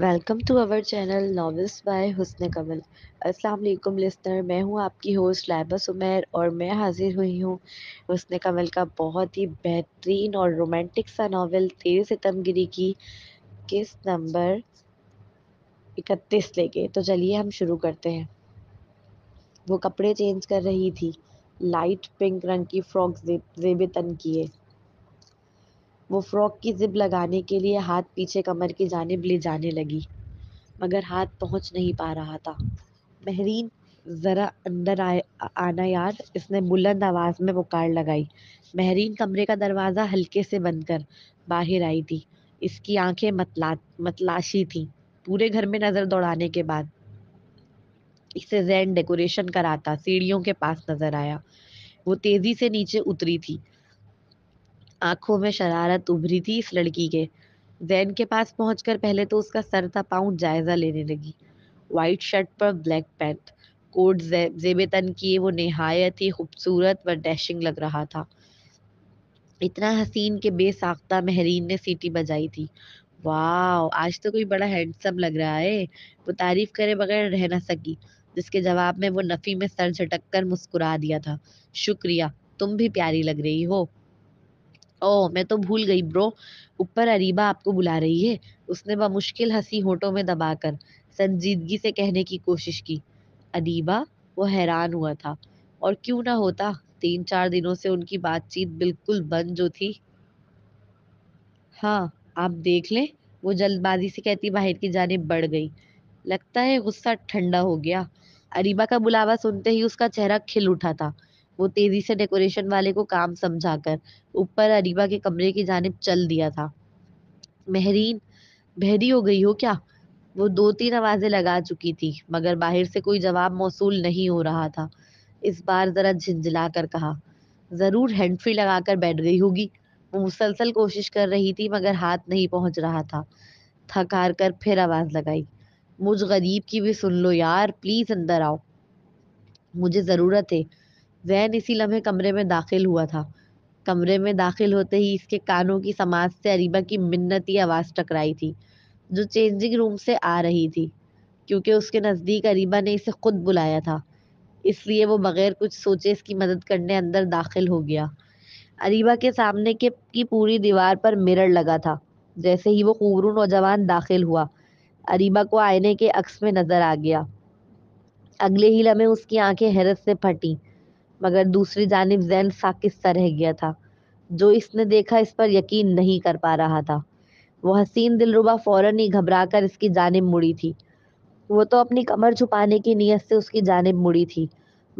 welcome to our channel novels by Husan Kamal अस्सलाम वालेकुम listener मैं हूं आपकी होस्ट लाइबस उमैर और मैं हाजिर हुई हूं हुसन कमल का बहुत ही बेहतरीन और रोमांटिक सा नावल तेरे सितमगिरी की किस नंबर इकतीस लेके तो चलिए हम शुरू करते हैं वो कपड़े चेंज कर रही थी लाइट पिंक रंग की फ्रॉक जेब तन किए वो फ़्रॉक की ज़िप लगाने के लिए हाथ पीछे कमर की जानब ले जाने लगी मगर हाथ पहुंच नहीं पा रहा था महरीन ज़रा अंदर आए आना यार इसने बुलंद आवाज़ में पुकार लगाई महरीन कमरे का दरवाज़ा हल्के से बंद कर बाहर आई थी इसकी आंखें मतला मतलाशी थी पूरे घर में नज़र दौड़ाने के बाद इसे जैन डेकोरेशन कराता सीढ़ियों के पास नज़र आया वो तेज़ी से नीचे उतरी थी आंखों में शरारत उभरी थी इस लड़की के जैन के पास पहुंचकर पहले तो उसका सर था पाउंड जायज़ा लेने लगी वाइट शर्ट पर ब्लैक पैंट कोट जेब तन किए वो नहायत ही खूबसूरत व डैशिंग लग रहा था इतना हसीन के बेसाख्ता महरीन ने सीटी बजाई थी वाह आज तो कोई बड़ा हैंडसम लग रहा है वो तारीफ करे बगैर रह ना सकी जिसके जवाब में वो नफ़ी में सर झटक कर मुस्कुरा दिया था शुक्रिया तुम भी प्यारी लग रही हो ओह मैं तो भूल गई ब्रो ऊपर अरीबा आपको बुला रही है उसने मुश्किल हंसी होठों में दबाकर संजीदगी से कहने की कोशिश की अरीबा वो हैरान हुआ था और क्यों ना होता तीन चार दिनों से उनकी बातचीत बिल्कुल बंद जो थी हाँ आप देख लें वो जल्दबाजी से कहती बाहर की जाने बढ़ गई लगता है गुस्सा ठंडा हो गया अरीबा का बुलावा सुनते ही उसका चेहरा खिल उठा था वो तेजी से डेकोरेशन वाले को काम समझाकर ऊपर अरीबा के कमरे की जानब चल दिया था महरीन बहरी हो गई हो क्या वो दो तीन आवाज़ें लगा चुकी थी मगर बाहर से कोई जवाब मौसू नहीं हो रहा था इस बार ज़रा झिझला कर कहा ज़रूर हैंडफ्री लगा कर बैठ गई होगी वो मुसलसल कोशिश कर रही थी मगर हाथ नहीं पहुंच रहा था थक हार कर फिर आवाज़ लगाई मुझ गरीब की भी सुन लो यार प्लीज़ अंदर आओ मुझे ज़रूरत है जैन इसी लम्हे कमरे में दाखिल हुआ था कमरे में दाखिल होते ही इसके कानों की समाज से अरीबा की मिन्नती आवाज़ टकराई थी जो चेंजिंग रूम से आ रही थी क्योंकि उसके नज़दीक अरीबा ने इसे खुद बुलाया था इसलिए वो बग़ैर कुछ सोचे इसकी मदद करने अंदर दाखिल हो गया अरीबा के सामने के की पूरी दीवार पर मिरर लगा था जैसे ही वो खूबरू नौजवान दाखिल हुआ अरीबा को आईने के अक्स में नज़र आ गया अगले ही लम्हे उसकी आंखें हैरत से फटी मगर दूसरी जानब जैन साकिस्त रह गया था जो इसने देखा इस पर यकीन नहीं कर पा रहा था वह हसीन दिलरुबा फौरन ही घबरा कर इसकी जानब मुड़ी थी वो तो अपनी कमर छुपाने की नीयत से उसकी जानब मुड़ी थी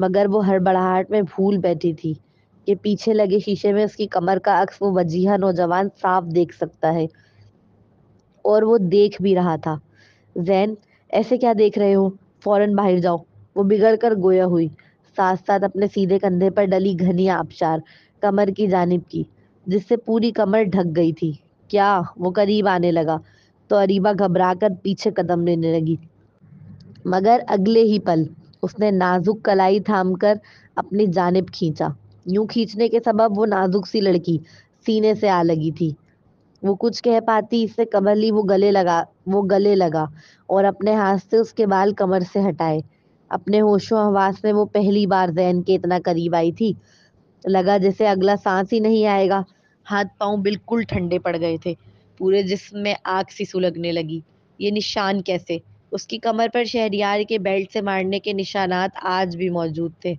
मगर वो हड़बड़ाहट में भूल बैठी थी कि पीछे लगे शीशे में उसकी कमर का अक्स वो वजीहा नौजवान साफ देख सकता है और वो देख भी रहा था जैन ऐसे क्या देख रहे हो फौरन बाहर जाओ वो बिगड़ कर गोया हुई साथ साथ अपने सीधे कंधे पर डली घनी आबशार कमर की जानब की जिससे पूरी कमर ढक गई थी क्या वो करीब आने लगा तो अरीबा घबरा कर पीछे कदम लेने लगी मगर अगले ही पल उसने नाजुक कलाई थाम कर अपनी जानब खींचा यूं खींचने के सबब वो नाजुक सी लड़की सीने से आ लगी थी वो कुछ कह पाती इससे कमरली वो गले लगा वो गले लगा और अपने हाथ से उसके बाल कमर से हटाए अपने होशो हवास में वो पहली बार जहन के इतना करीब आई थी लगा जैसे अगला सांस ही नहीं आएगा हाथ पाँव बिल्कुल ठंडे पड़ गए थे पूरे जिसम में आग सी सुलगने लगी ये निशान कैसे उसकी कमर पर शहरियार के बेल्ट से मारने के निशानात आज भी मौजूद थे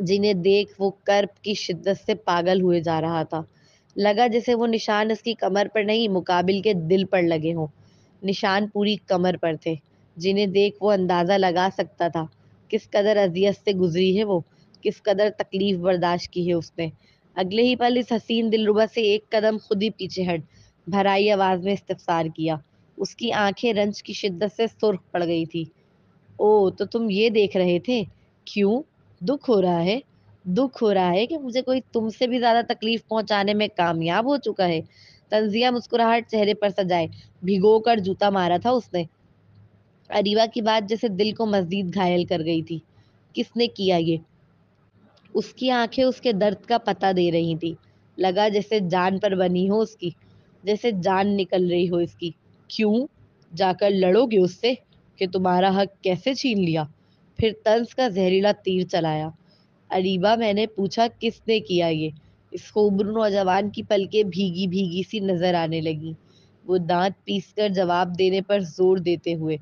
जिन्हें देख वो कर्ब की शिद्दत से पागल हुए जा रहा था लगा जैसे वो निशान उसकी कमर पर नहीं मुकाबिल के दिल पर लगे हों निशान पूरी कमर पर थे जिन्हें देख वो अंदाज़ा लगा सकता था किस कदर अजियत से गुजरी है वो किस कदर तकलीफ़ बर्दाश्त की है उसने अगले ही पल इस हसीन दिलरुबा से एक कदम खुद ही पीछे हट भराई आवाज़ में इस्तफसार किया उसकी आंखें रंज की शिद्दत से सुर्ख पड़ गई थी ओ तो तुम ये देख रहे थे क्यों दुख हो रहा है दुख हो रहा है कि मुझे कोई तुमसे भी ज़्यादा तकलीफ़ पहुंचाने में कामयाब हो चुका है तंजिया मुस्कुराहट चेहरे पर सजाए भिगो कर जूता मारा था उसने अरीवा की बात जैसे दिल को मजदीद घायल कर गई थी किसने किया ये उसकी आंखें उसके दर्द का पता दे रही थी लगा जैसे जान पर बनी हो उसकी जैसे जान निकल रही हो इसकी क्यों जाकर लड़ोगे उससे कि तुम्हारा हक कैसे छीन लिया फिर तंस का जहरीला तीर चलाया अरीबा मैंने पूछा किसने किया ये इस खूबर नौजवान की पलकें भीगी भीगी सी नज़र आने लगी वो दांत पीसकर जवाब देने पर जोर देते हुए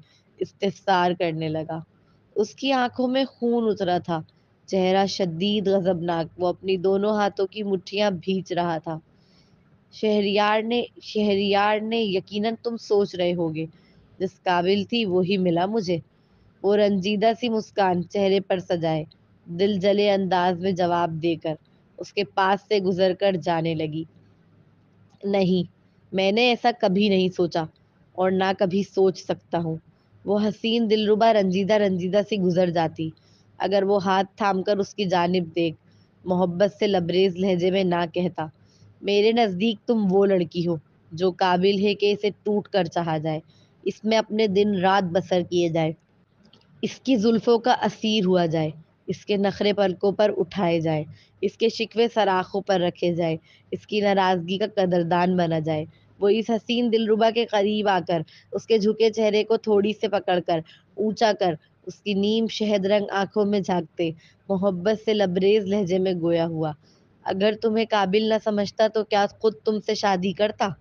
इस्तार करने लगा उसकी आंखों में खून उतरा था चेहरा शदीद गजबनाक वो अपनी दोनों हाथों की मुठ्ठियाँ भींच रहा था शहरियार ने शहरियार ने यकीनन तुम सोच रहे होगे जिस काबिल थी वही मिला मुझे वो रंजीदा सी मुस्कान चेहरे पर सजाए दिल जले अंदाज में जवाब देकर उसके पास से गुजर कर जाने लगी नहीं मैंने ऐसा कभी नहीं सोचा और ना कभी सोच सकता हूँ वो हसीन दिलरुबा रंजीदा रंजीदा सी गुजर जाती अगर वो हाथ थाम कर उसकी जानब देख मोहब्बत से लबरेज लहजे में ना कहता मेरे नज़दीक तुम वो लड़की हो जो काबिल है कि इसे टूट कर चाहा जाए इसमें अपने दिन रात बसर किए जाए इसकी जुल्फ़ों का असीर हुआ जाए इसके नखरे पलकों पर उठाए जाए इसके शिकवे सराखों पर रखे जाए इसकी नाराज़गी का कदरदान बना जाए वो इस हसीन दिलरुबा के करीब आकर उसके झुके चेहरे को थोड़ी से पकड़कर ऊंचा कर उसकी नीम शहद रंग आंखों में झांकते मोहब्बत से लबरेज लहजे में गोया हुआ अगर तुम्हें काबिल ना समझता तो क्या खुद तुमसे शादी करता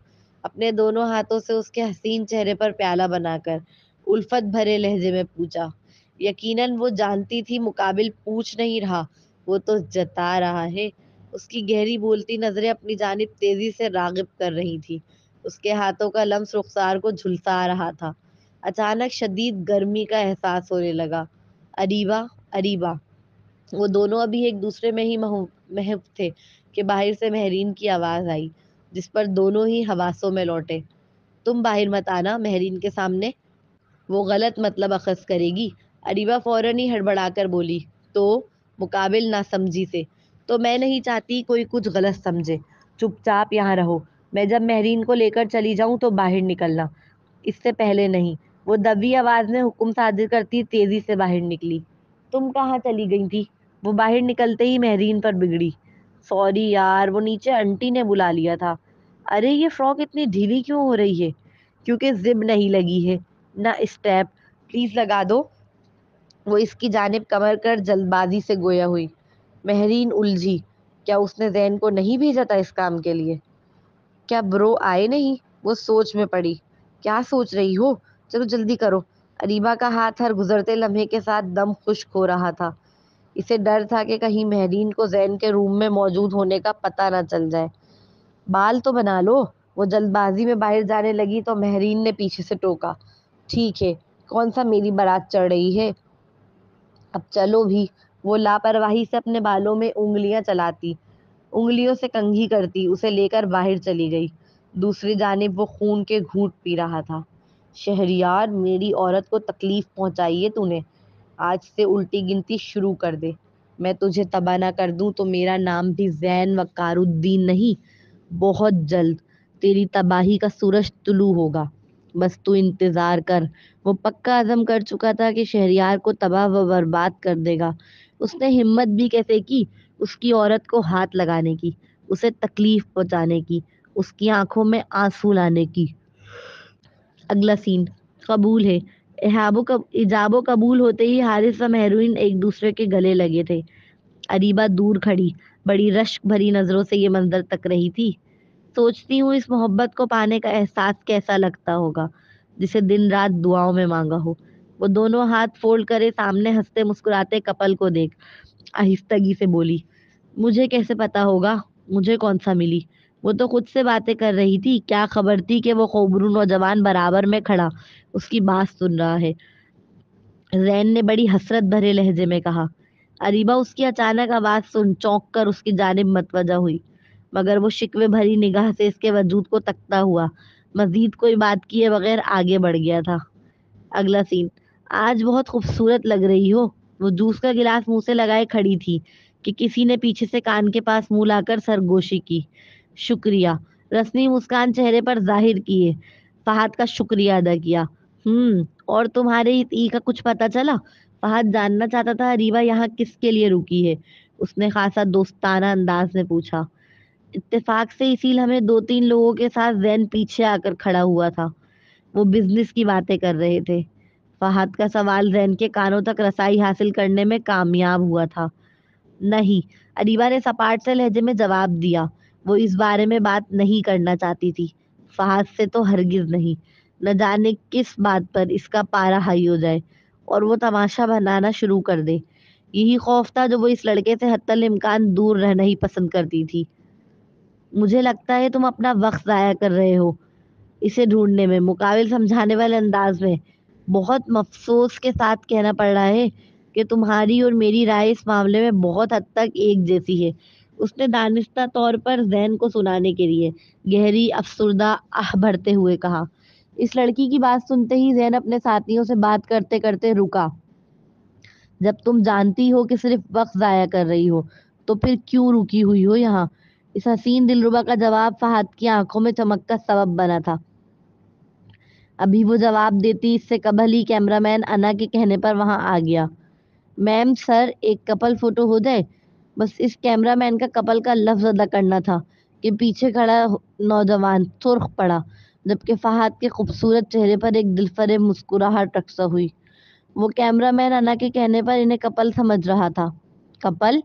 अपने दोनों हाथों से उसके हसीन चेहरे पर प्याला बनाकर उल्फत भरे लहजे में पूछा यकीनन वो जानती थी मुकाबिल पूछ नहीं रहा वो तो जता रहा है उसकी गहरी बोलती नजरें अपनी जानब तेजी से रागिब कर रही थी उसके हाथों का लम्स रुखसार को झुलसा रहा था अचानक शदीद गर्मी का एहसास होने लगा अरीबा अरीबा वो दोनों अभी एक दूसरे में ही महब थे कि बाहर से महरीन की आवाज़ आई जिस पर दोनों ही हवासों में लौटे तुम बाहर मत आना महरीन के सामने वो गलत मतलब अखज करेगी अरीबा फ़ौरन ही हड़बड़ा कर बोली तो मुकाबिल ना समझी से तो मैं नहीं चाहती कोई कुछ गलत समझे चुपचाप यहाँ रहो मैं जब महरीन को लेकर चली जाऊं तो बाहर निकलना इससे पहले नहीं वो दबी आवाज़ में हुक्म साजिर करती तेज़ी से बाहर निकली तुम कहाँ चली गई थी वो बाहर निकलते ही महरीन पर बिगड़ी सॉरी यार वो नीचे आंटी ने बुला लिया था अरे ये फ्रॉक इतनी ढीली क्यों हो रही है क्योंकि जिब नहीं लगी है ना स्टेप प्लीज़ लगा दो वो इसकी जानब कमर कर जल्दबाजी से गोया हुई महरीन उलझी क्या उसने जैन को नहीं भेजा था इस काम के लिए क्या ब्रो आए नहीं वो सोच में पड़ी क्या सोच रही हो चलो जल्दी करो अरीबा का हाथ हर गुजरते लम्हे के साथ दम खुश्क हो रहा था इसे डर था कि कहीं महरीन को जैन के रूम में मौजूद होने का पता ना चल जाए बाल तो बना लो वो जल्दबाजी में बाहर जाने लगी तो महरीन ने पीछे से टोका ठीक है कौन सा मेरी बारात चढ़ रही है अब चलो भी वो लापरवाही से अपने बालों में उंगलियां चलाती उंगलियों से कंघी करती उसे लेकर बाहर चली गई दूसरी जानब वो खून के घूट पी रहा था शहरियार मेरी औरत को तकलीफ पहुंचाई है तूने आज से उल्टी गिनती शुरू कर दे मैं तुझे तबाह ना कर दूं तो मेरा नाम भी जैन वकारुद्दीन नहीं बहुत जल्द तेरी तबाही का सूरज तुलू होगा बस तू इंतज़ार कर वो पक्का आज़म कर चुका था कि शहरियार को तबाह व बर्बाद कर देगा उसने हिम्मत भी कैसे की उसकी औरत को हाथ लगाने की उसे तकलीफ पहुंचाने की उसकी आंखों में आंसू लाने की अगला सीन कबूल है एहाबो कब इजाबो कबूल होते ही हारिस और महरून एक दूसरे के गले लगे थे अरीबा दूर खड़ी बड़ी रश्क भरी नज़रों से ये मंजर तक रही थी सोचती हूँ इस मोहब्बत को पाने का एहसास कैसा लगता होगा जिसे दिन रात दुआओं में मांगा हो वो दोनों हाथ फोल्ड करे सामने हंसते मुस्कुराते कपल को देख आहिस्तगी से बोली मुझे कैसे पता होगा मुझे कौन सा मिली वो तो खुद से बातें कर रही थी क्या खबर थी कि वो खोबरू नौजवान बराबर में खड़ा उसकी बात सुन रहा है जैन ने बड़ी हसरत भरे लहजे में कहा अरीबा उसकी अचानक आवाज़ सुन चौंक कर उसकी जानब मतवजा हुई मगर वो शिकवे भरी निगाह से इसके वजूद को तकता हुआ मजीद कोई बात किए बगैर आगे बढ़ गया था अगला सीन आज बहुत खूबसूरत लग रही हो वो जूस का गिलास मुंह से लगाए खड़ी थी कि किसी ने पीछे से कान के पास मुंह लाकर सरगोशी की शुक्रिया रश्मि मुस्कान चेहरे पर जाहिर किए फहद का शुक्रिया अदा किया हम्म और तुम्हारे ई का कुछ पता चला फहाद जानना चाहता था रीवा यहाँ किसके लिए रुकी है उसने खासा दोस्ताना अंदाज में पूछा इत्तेफाक से इसील हमें दो तीन लोगों के साथ जैन पीछे आकर खड़ा हुआ था वो बिजनेस की बातें कर रहे थे फहाद का सवाल जैन के कानों तक रसाई हासिल करने में कामयाब हुआ था नहीं अरीबा ने सपाट से लहजे में जवाब दिया वो इस बारे में बात नहीं करना चाहती थी फहद से तो हरगिज नहीं न जाने किस बात पर इसका पारा हाई हो जाए और वो तमाशा बनाना शुरू कर दे यही खौफ था जो वो इस लड़के से हत्तल इम्कान दूर रहना ही पसंद करती थी मुझे लगता है तुम अपना वक्त ज़ाया कर रहे हो इसे ढूंढने में मुकाबिल समझाने वाले अंदाज में बहुत अफसोस के साथ कहना पड़ रहा है कि तुम्हारी और मेरी राय इस मामले में बहुत हद तक एक जैसी है उसने दानिश्ता तौर पर जैन को सुनाने के लिए गहरी अफसरदा आह भरते हुए कहा इस लड़की की बात सुनते ही जैन अपने साथियों से बात करते करते रुका जब तुम जानती हो कि सिर्फ वक्त ज़ाया कर रही हो तो फिर क्यों रुकी हुई हो यहाँ इस हसीन दिलरुबा का जवाब फहद की आंखों में चमक का सबब बना था अभी वो जवाब देती इससे कबल ही कैमरामैन अना के कहने पर वहां आ गया मैम सर एक कपल फोटो हो जाए बस इस कैमरामैन का कपल का लफ्ज अदा करना था कि पीछे खड़ा नौजवान सुर्ख पड़ा जबकि फहाद के खूबसूरत चेहरे पर एक दिलफरे मुस्कुराहट रक्सा हुई वो कैमरामैन अना के कहने पर इन्हें कपल समझ रहा था कपल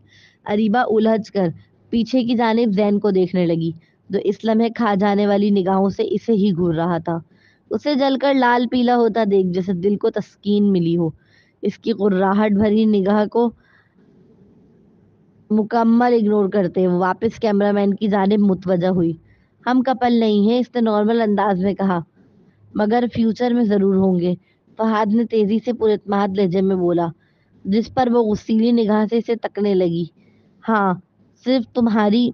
अरीबा उलझ कर पीछे की जानब जैन को देखने लगी जो इस लम्हे खा जाने वाली निगाहों से इसे ही घूर रहा था उसे जलकर लाल पीला होता देख जैसे दिल को तस्कीन मिली हो इसकी गुर्राहट भरी निगाह को मुकम्मल इग्नोर करते हुए वापस कैमरामैन की जानब मुतवजा हुई हम कपल नहीं हैं इसने नॉर्मल अंदाज में कहा मगर फ्यूचर में ज़रूर होंगे फहाद ने तेज़ी से पुरतमाद लहजे में बोला जिस पर वो गुस्सीली निगाह से इसे तकने लगी हाँ सिर्फ तुम्हारी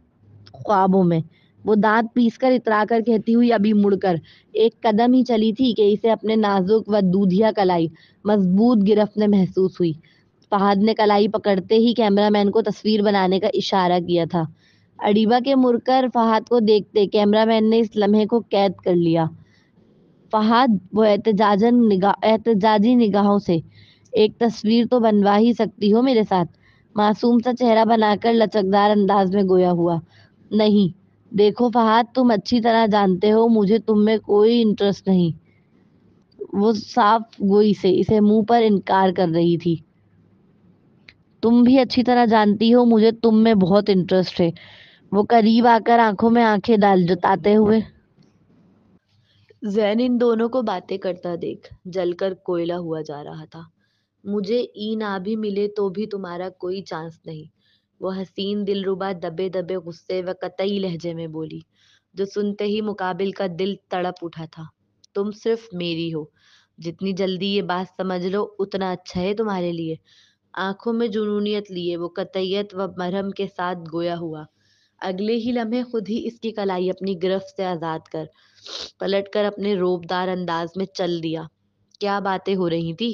ख्वाबों में वो दांत पीस कर इतरा कर कहती हुई अभी मुड़कर एक कदम ही चली थी कि इसे अपने नाजुक व दूधिया कलाई मजबूत गिरफ्त में महसूस हुई फहाद ने कलाई पकड़ते ही कैमरामैन को तस्वीर बनाने का इशारा किया था अडीबा के मुड़कर फहाद को देखते कैमरामैन ने इस लम्हे को कैद कर लिया फहाद वो एहतजाजन निगाह एहतजाजी निगाहों से एक तस्वीर तो बनवा ही सकती हो मेरे साथ मासूम सा चेहरा बनाकर लचकदार अंदाज में गोया हुआ नहीं देखो फहाद तुम अच्छी तरह जानते हो मुझे तुम में कोई इंटरेस्ट नहीं वो साफ गोई से इसे मुंह पर इनकार कर रही थी तुम भी अच्छी तरह जानती हो मुझे तुम में बहुत इंटरेस्ट है वो करीब आकर आंखों में आंखें डाल जताते हुए जैन इन दोनों को बातें करता देख जलकर कोयला हुआ जा रहा था मुझे ई ना भी मिले तो भी तुम्हारा कोई चांस नहीं वह हसीन दिलरुबा दबे दबे गुस्से व कतई लहजे में बोली जो सुनते ही मुकाबिल का दिल तड़प उठा था तुम सिर्फ मेरी हो जितनी जल्दी ये बात समझ लो उतना अच्छा है तुम्हारे लिए आंखों में जुनूनियत लिए वो कतयत व मरहम के साथ गोया हुआ अगले ही लम्हे खुद ही इसकी कलाई अपनी गिरफ्त से आज़ाद कर पलट कर अपने रोबदार अंदाज में चल दिया क्या बातें हो रही थी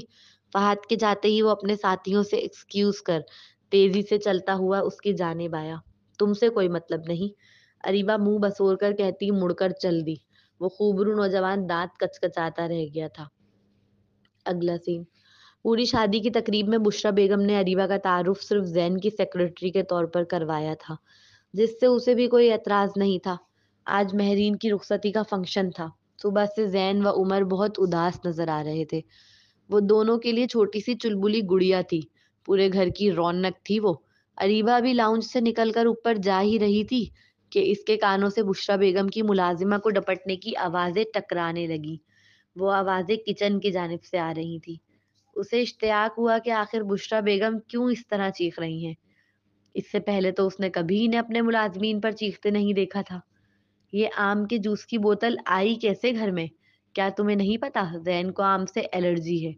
फहाद के जाते ही वो अपने साथियों से एक्सक्यूज कर तेजी से चलता हुआ उसकी जानेब आया तुमसे कोई मतलब नहीं अरीबा मुंह बसोर कर कहती मुड़कर चल दी वो खूबरू नौजवान दांत कचकचाता रह गया था अगला सीन पूरी शादी की तकरीब में बुशरा बेगम ने अरीबा का तारुफ सिर्फ जैन की सेक्रेटरी के तौर पर करवाया था जिससे उसे भी कोई एतराज नहीं था आज महरीन की रुखसती का फंक्शन था सुबह से जैन व उमर बहुत उदास नजर आ रहे थे वो दोनों के लिए छोटी सी चुलबुली गुड़िया थी पूरे घर की रौनक थी वो अरीबा भी लाउंज से निकलकर ऊपर जा ही रही थी कि इसके कानों से बुशरा बेगम की मुलाजिमा को डपटने की आवाज़ें टकराने लगी वो आवाज़ें किचन की जानब से आ रही थी उसे इश्तियाक हुआ कि आखिर बुशरा बेगम क्यों इस तरह चीख रही हैं इससे पहले तो उसने कभी इन्हें अपने मुलाजमीन पर चीखते नहीं देखा था ये आम के जूस की बोतल आई कैसे घर में क्या तुम्हें नहीं पता जैन को आम से एलर्जी है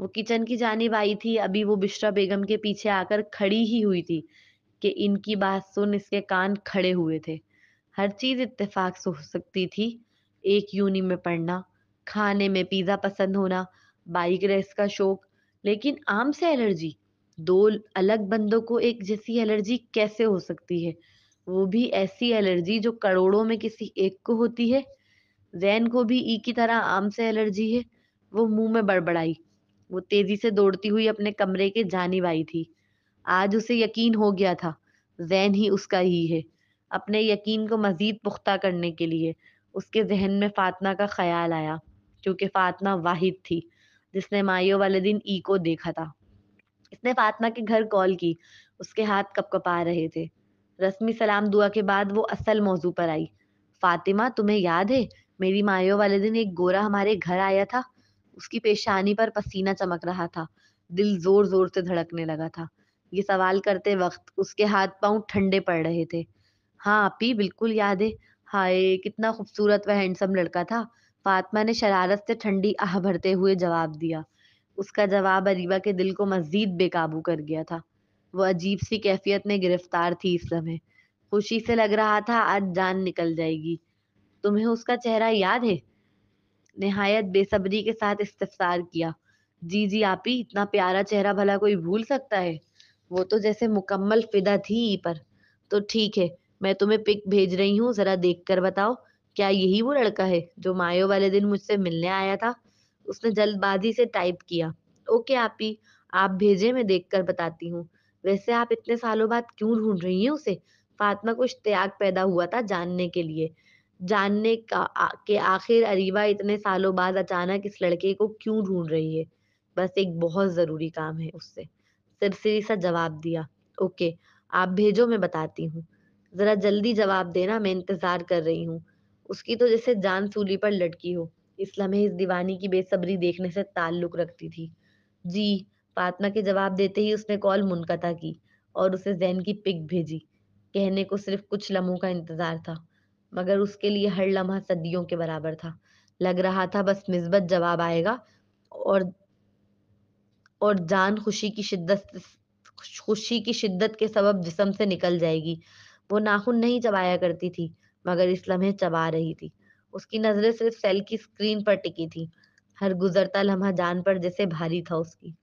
वो किचन की जानी आई थी अभी वो बिश्रा बेगम के पीछे आकर खड़ी ही हुई थी कि इनकी बात सुन इसके कान खड़े हुए थे हर चीज़ इत्तेफाक से हो सकती थी एक यूनि में पढ़ना खाने में पिज़्ज़ा पसंद होना बाइक रेस का शौक लेकिन आम से एलर्जी दो अलग बंदों को एक जैसी एलर्जी कैसे हो सकती है वो भी ऐसी एलर्जी जो करोड़ों में किसी एक को होती है जैन को भी ई की तरह आम से एलर्जी है वो मुंह में बड़बड़ाई वो तेजी से दौड़ती हुई अपने कमरे के जानी आई थी आज उसे यकीन हो गया था जैन ही उसका ही है अपने यकीन को मज़ीद पुख्ता करने के लिए उसके जहन में फातमा का ख्याल आया क्योंकि फातमा वाहिद थी जिसने मायो वाले दिन ई को देखा था इसने फातमा के घर कॉल की उसके हाथ कपकपा रहे थे रस्मी सलाम दुआ के बाद वो असल मौजू पर आई फातिमा तुम्हें याद है मेरी मायो वाले दिन एक गोरा हमारे घर आया था उसकी पेशानी पर पसीना चमक रहा था दिल जोर जोर से धड़कने लगा था ये सवाल करते वक्त उसके हाथ पांव ठंडे पड़ रहे थे हाँ अपी बिल्कुल याद है हाय कितना खूबसूरत व हैंडसम लड़का था फातमा ने शरारत से ठंडी आह भरते हुए जवाब दिया उसका जवाब अरीबा के दिल को मजीद बेकाबू कर गया था वह अजीब सी कैफियत में गिरफ्तार थी इस समय खुशी से लग रहा था आज जान निकल जाएगी तुम्हें उसका चेहरा याद है नहायत बेसब्री के साथ इस्तफसार किया जी जी आप ही इतना प्यारा चेहरा भला कोई भूल सकता है वो तो जैसे मुकम्मल फिदा थी पर तो ठीक है मैं तुम्हें पिक भेज रही हूँ जरा देख कर बताओ क्या यही वो लड़का है जो मायो वाले दिन मुझसे मिलने आया था उसने जल्दबाजी से टाइप किया ओके आप ही आप भेजे मैं देख कर बताती हूँ वैसे आप इतने सालों बाद क्यों ढूंढ रही हैं उसे फातिमा को इश्तियाक पैदा हुआ था जानने के लिए जानने का के आखिर अरीबा इतने सालों बाद अचानक इस लड़के को क्यों ढूंढ रही है बस एक बहुत ज़रूरी काम है उससे सिरसिरी सा जवाब दिया ओके आप भेजो मैं बताती हूँ ज़रा जल्दी जवाब देना मैं इंतज़ार कर रही हूँ उसकी तो जैसे जान सूली पर लटकी हो इस लम्हे इस दीवानी की बेसब्री देखने से ताल्लुक रखती थी जी फातमा के जवाब देते ही उसने कॉल मुनकता की और उसे जैन की पिक भेजी कहने को सिर्फ कुछ लम्हों का इंतज़ार था मगर उसके लिए हर लम्हा सदियों के बराबर था लग रहा था बस मिसबत जवाब आएगा और और जान खुशी की शिद्दत खुशी की शिद्दत के सबब जिसम से निकल जाएगी वो नाखून नहीं चबाया करती थी मगर इस लम्हे चबा रही थी उसकी नजरें सिर्फ सेल की स्क्रीन पर टिकी थी हर गुजरता लम्हा जान पर जैसे भारी था उसकी